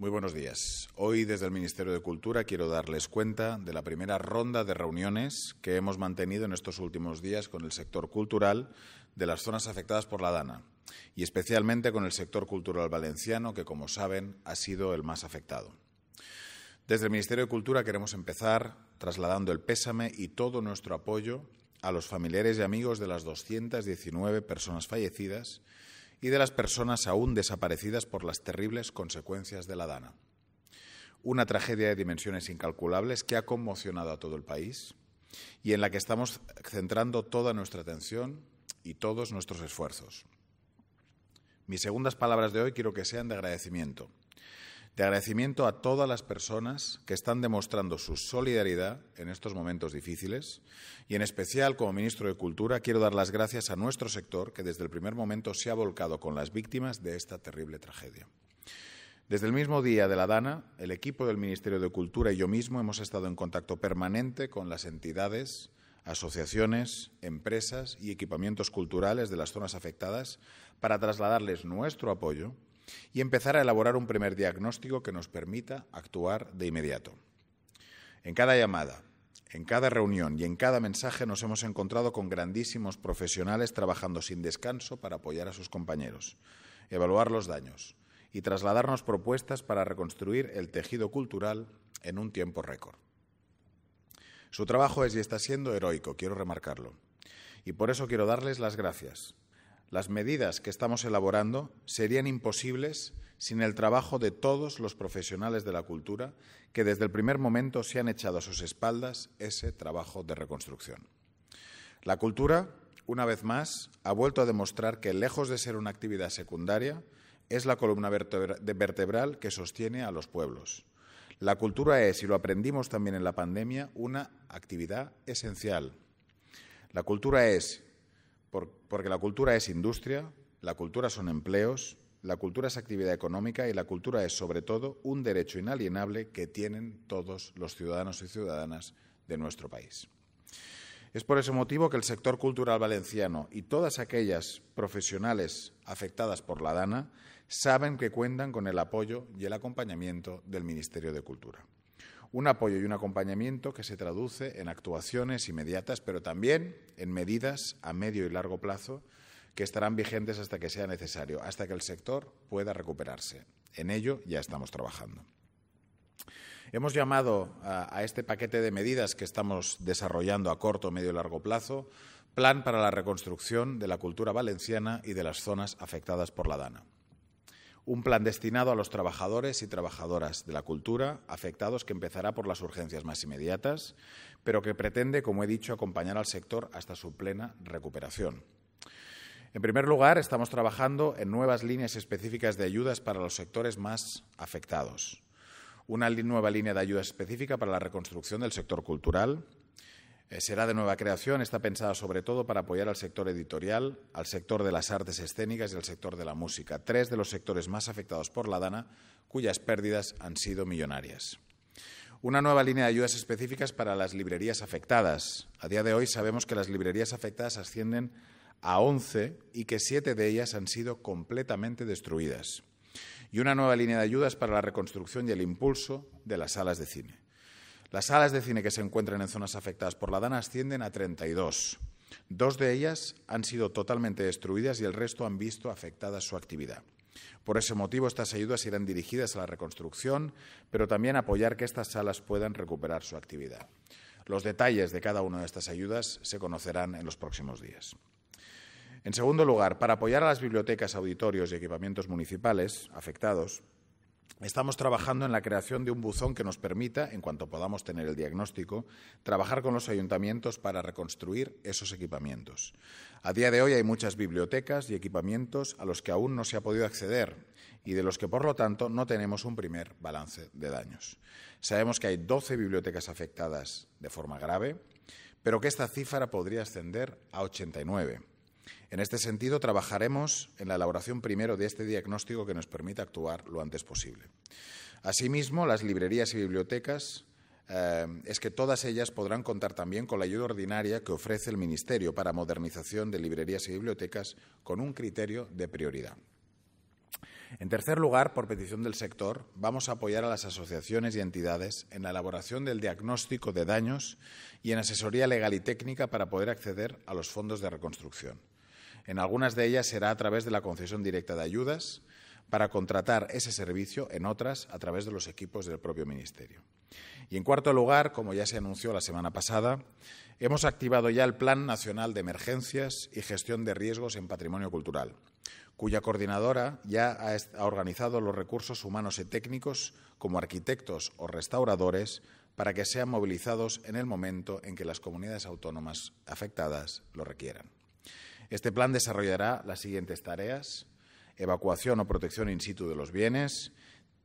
Muy buenos días. Hoy desde el Ministerio de Cultura quiero darles cuenta de la primera ronda de reuniones que hemos mantenido en estos últimos días con el sector cultural de las zonas afectadas por la Dana y especialmente con el sector cultural valenciano que, como saben, ha sido el más afectado. Desde el Ministerio de Cultura queremos empezar trasladando el pésame y todo nuestro apoyo a los familiares y amigos de las 219 personas fallecidas y de las personas aún desaparecidas por las terribles consecuencias de la Dana. Una tragedia de dimensiones incalculables que ha conmocionado a todo el país y en la que estamos centrando toda nuestra atención y todos nuestros esfuerzos. Mis segundas palabras de hoy quiero que sean de agradecimiento de agradecimiento a todas las personas que están demostrando su solidaridad en estos momentos difíciles y en especial como ministro de Cultura quiero dar las gracias a nuestro sector que desde el primer momento se ha volcado con las víctimas de esta terrible tragedia. Desde el mismo día de la Dana, el equipo del Ministerio de Cultura y yo mismo hemos estado en contacto permanente con las entidades, asociaciones, empresas y equipamientos culturales de las zonas afectadas para trasladarles nuestro apoyo y empezar a elaborar un primer diagnóstico que nos permita actuar de inmediato. En cada llamada, en cada reunión y en cada mensaje nos hemos encontrado con grandísimos profesionales trabajando sin descanso para apoyar a sus compañeros, evaluar los daños y trasladarnos propuestas para reconstruir el tejido cultural en un tiempo récord. Su trabajo es y está siendo heroico, quiero remarcarlo. Y por eso quiero darles las gracias, las medidas que estamos elaborando serían imposibles sin el trabajo de todos los profesionales de la cultura que desde el primer momento se han echado a sus espaldas ese trabajo de reconstrucción. La cultura, una vez más, ha vuelto a demostrar que, lejos de ser una actividad secundaria, es la columna vertebral que sostiene a los pueblos. La cultura es, y lo aprendimos también en la pandemia, una actividad esencial. La cultura es, porque la cultura es industria, la cultura son empleos, la cultura es actividad económica y la cultura es, sobre todo, un derecho inalienable que tienen todos los ciudadanos y ciudadanas de nuestro país. Es por ese motivo que el sector cultural valenciano y todas aquellas profesionales afectadas por la DANA saben que cuentan con el apoyo y el acompañamiento del Ministerio de Cultura. Un apoyo y un acompañamiento que se traduce en actuaciones inmediatas, pero también en medidas a medio y largo plazo que estarán vigentes hasta que sea necesario, hasta que el sector pueda recuperarse. En ello ya estamos trabajando. Hemos llamado a, este paquete de medidas que estamos desarrollando a corto, medio y largo plazo Plan para la reconstrucción de la cultura valenciana y de las zonas afectadas por la dana un plan destinado a los trabajadores y trabajadoras de la cultura afectados que empezará por las urgencias más inmediatas, pero que pretende, como he dicho, acompañar al sector hasta su plena recuperación. En primer lugar, estamos trabajando en nuevas líneas específicas de ayudas para los sectores más afectados. Una nueva línea de ayuda específica para la reconstrucción del sector cultural, eh, será de nueva creación, está pensada sobre todo para apoyar al sector editorial, al sector de las artes escénicas y al sector de la música, tres de los sectores más afectados por la Dana, cuyas pérdidas han sido millonarias. Una nueva línea de ayudas específicas para las librerías afectadas. A día de hoy sabemos que las librerías afectadas ascienden a 11 y que siete de ellas han sido completamente destruidas. Y una nueva línea de ayudas para la reconstrucción y el impulso de las salas de cine. Las salas de cine que se encuentran en zonas afectadas por la DANA ascienden a 32. Dos de ellas han sido totalmente destruidas y el resto han visto afectada su actividad. Por ese motivo, estas ayudas irán dirigidas a la reconstrucción, pero también apoyar que estas salas puedan recuperar su actividad. Los detalles de cada una de estas ayudas se conocerán en los próximos días. En segundo lugar, para apoyar a las bibliotecas, auditorios y equipamientos municipales afectados, Estamos trabajando en la creación de un buzón que nos permita, en cuanto podamos tener el diagnóstico, trabajar con los ayuntamientos para reconstruir esos equipamientos. A día de hoy hay muchas bibliotecas y equipamientos a los que aún no se ha podido acceder y de los que, por lo tanto, no tenemos un primer balance de daños. Sabemos que hay 12 bibliotecas afectadas de forma grave, pero que esta cifra podría ascender a 89 en este sentido, trabajaremos en la elaboración primero de este diagnóstico que nos permita actuar lo antes posible. Asimismo, las librerías y bibliotecas eh, es que todas ellas podrán contar también con la ayuda ordinaria que ofrece el Ministerio para modernización de librerías y bibliotecas con un criterio de prioridad. En tercer lugar, por petición del sector, vamos a apoyar a las asociaciones y entidades en la elaboración del diagnóstico de daños y en asesoría legal y técnica para poder acceder a los fondos de reconstrucción. En algunas de ellas será a través de la concesión directa de ayudas para contratar ese servicio, en otras a través de los equipos del propio Ministerio. Y en cuarto lugar, como ya se anunció la semana pasada, hemos activado ya el Plan Nacional de Emergencias y Gestión de Riesgos en Patrimonio Cultural, cuya coordinadora ya ha organizado los recursos humanos y técnicos como arquitectos o restauradores para que sean movilizados en el momento en que las comunidades autónomas afectadas lo requieran. Este plan desarrollará las siguientes tareas. Evacuación o protección in situ de los bienes,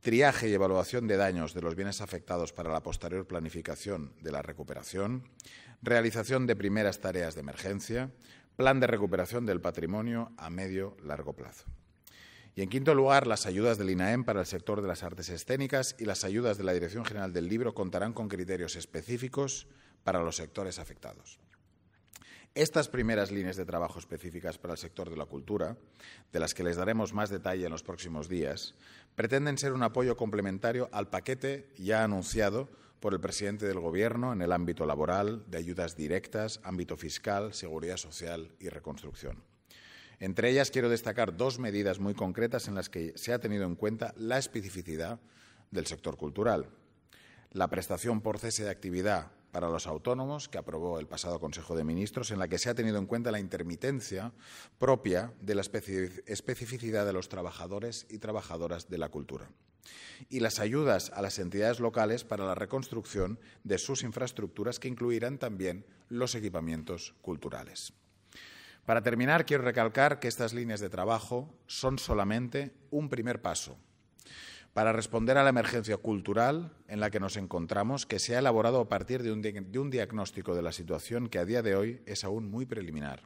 triaje y evaluación de daños de los bienes afectados para la posterior planificación de la recuperación, realización de primeras tareas de emergencia, plan de recuperación del patrimonio a medio largo plazo. Y en quinto lugar, las ayudas del INAEM para el sector de las artes escénicas y las ayudas de la Dirección General del Libro contarán con criterios específicos para los sectores afectados estas primeras líneas de trabajo específicas para el sector de la cultura, de las que les daremos más detalle en los próximos días, pretenden ser un apoyo complementario al paquete ya anunciado por el presidente del Gobierno en el ámbito laboral, de ayudas directas, ámbito fiscal, seguridad social y reconstrucción. Entre ellas quiero destacar dos medidas muy concretas en las que se ha tenido en cuenta la especificidad del sector cultural. La prestación por cese de actividad para los autónomos que aprobó el pasado Consejo de Ministros, en la que se ha tenido en cuenta la intermitencia propia de la especificidad de los trabajadores y trabajadoras de la cultura y las ayudas a las entidades locales para la reconstrucción de sus infraestructuras que incluirán también los equipamientos culturales. Para terminar, quiero recalcar que estas líneas de trabajo son solamente un primer paso para responder a la emergencia cultural en la que nos encontramos, que se ha elaborado a partir de un, diagnóstico de la situación que a día de hoy es aún muy preliminar.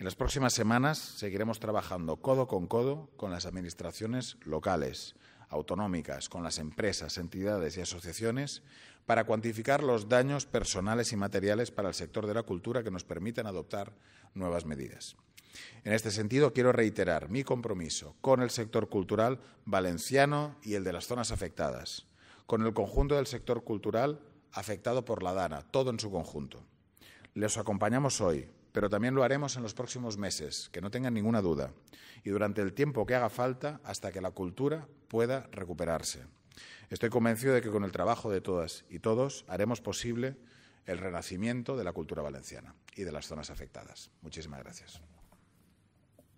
En las próximas semanas seguiremos trabajando codo con codo con las administraciones locales, autonómicas, con las empresas, entidades y asociaciones para cuantificar los daños personales y materiales para el sector de la cultura que nos permitan adoptar nuevas medidas. En este sentido, quiero reiterar mi compromiso con el sector cultural valenciano y el de las zonas afectadas, con el conjunto del sector cultural afectado por la DANA, todo en su conjunto. Les acompañamos hoy, pero también lo haremos en los próximos meses, que no tengan ninguna duda, y durante el tiempo que haga falta hasta que la cultura pueda recuperarse. Estoy convencido de que con el trabajo de todas y todos haremos posible el renacimiento de la cultura valenciana y de las zonas afectadas. Muchísimas gracias.